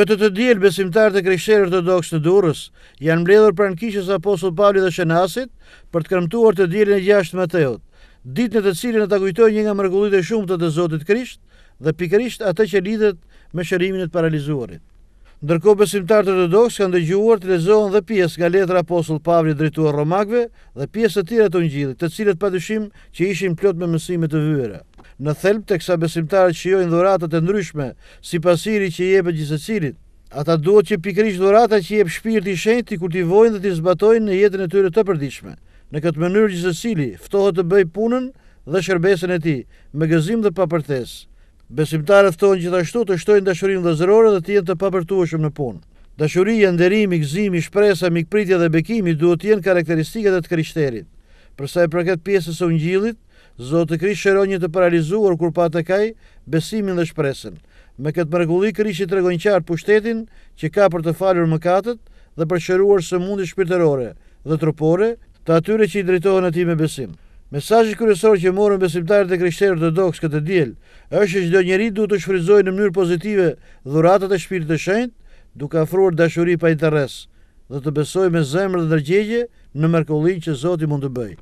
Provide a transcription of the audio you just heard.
Këtë të djel, besimtarë të kreshterë të të durës, janë mbledhur pranë kishës Apostol Pavli dhe Shenasit për të kërmtuar të djelën e gjashtë Mateot, ditë në të cilin e të kujtoj një nga mërgullit e shumë të të zotit krisht dhe pikerisht atë që lidhet me shërimin e të paralizuarit. Ndërko, besimtarë të të kanë dëgjuar të lezohen dhe pjesë nga letra Apostol Pavli drejtuar Romakve dhe pjesë të tjera të njëgjithë, të cilët padyshim që ishin plot me mësime të vyre në thelb të kësa besimtarët që jojnë dhuratët e ndryshme, si pasiri që jepë gjithë cilit. Ata duhet që pikrish dhurata që jepë shpirë të shenjë të kultivojnë dhe të zbatojnë në jetën e tyre të përdishme. Në këtë mënyrë gjithë cili, ftohet të bëj punën dhe shërbesën e ti, me gëzim dhe papërtes. Besimtarët thonë gjithashtu të shtojnë dashurim dhe zërore dhe të jenë të papërtuashëm në punë. Dashuria, nderimi, gëzimi, shpresa, mikpritja dhe bekimi duhet të jenë karakteristikat e të krishterit për sa i përket pjesës së Ungjillit, Zoti Krisht shëron një të paralizuar kur pa të kaj besimin dhe shpresën. Me këtë mrekulli Krishti tregon qartë pushtetin që ka për të falur mëkatet dhe për shëruar së mundi shpirtërore dhe trupore të atyre që i drejtohen atij me besim. Mesazhi kryesor që morën besimtarët e krishterë të doks këtë diel është që çdo njeri duhet të shfrytëzojë në mënyrë pozitive dhuratat e Shpirtit të Shenjtë, duke ofruar dashuri pa interes dhe të besoj me zemrë dhe dërgjegje në mërkullin që Zoti mund të bëjë.